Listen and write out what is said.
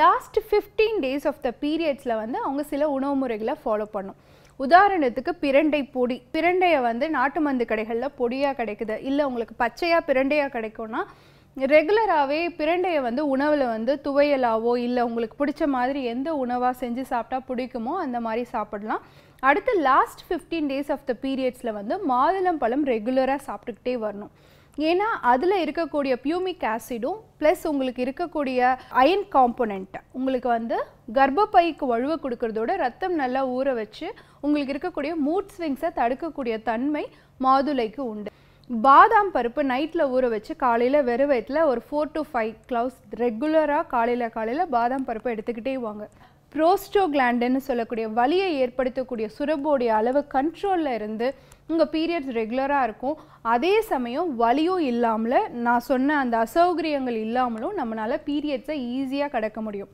last fifteen days of the பீரியட்ஸில் வந்து அவங்க சில உணவு முறைகளை ஃபாலோ பண்ணும் உதாரணத்துக்கு பிரண்டை பொடி பிரண்டையை வந்து நாட்டு மந்து கடைகளில் பொடியாக கிடைக்குது இல்லை உங்களுக்கு பச்சையாக பிரண்டையாக கிடைக்கும்னா ரெகுலராகவே பிரண்டையை வந்து உணவில் வந்து துவையலாவோ இல்லை உங்களுக்கு பிடிச்ச மாதிரி எந்த உணவாக செஞ்சு சாப்பிட்டா பிடிக்குமோ அந்த மாதிரி சாப்பிடலாம் அடுத்து last fifteen days of the பீரியட்ஸில் வந்து மாதுளம்பழம் ரெகுலராக சாப்பிட்டுக்கிட்டே வரணும் ஏன்னா அதில் இருக்கக்கூடிய பியூமிக் ஆசிடும் ப்ளஸ் உங்களுக்கு இருக்கக்கூடிய அயன் காம்போனண்ட் உங்களுக்கு வந்து கர்ப்பப்பைக்கு வலுவை கொடுக்கறதோட ரத்தம் நல்லா ஊற வச்சு உங்களுக்கு இருக்கக்கூடிய மூட் ஸ்விங்ஸை தடுக்கக்கூடிய தன்மை மாதுளைக்கு உண்டு பாதாம் பருப்பு நைட்டில் ஊற வச்சு காலையில் வெறும் வயத்தில் ஒரு ஃபோர் டு ஃபைவ் க்ளவுஸ் ரெகுலராக காலையில் காலையில் பாதாம் பருப்பு எடுத்துக்கிட்டே வாங்க ப்ரோஸ்டோகிளாண்டுன்னு சொல்லக்கூடிய வலியை ஏற்படுத்தக்கூடிய சுரப்போடைய அளவு கண்ட்ரோலில் இருந்து உங்கள் பீரியட்ஸ் ரெகுலராக இருக்கும் அதே சமயம் வலியும் இல்லாமல் நான் சொன்ன அந்த அசௌகரியங்கள் இல்லாமலும் நம்மளால் பீரியட்ஸை ஈஸியாக கடக்க முடியும்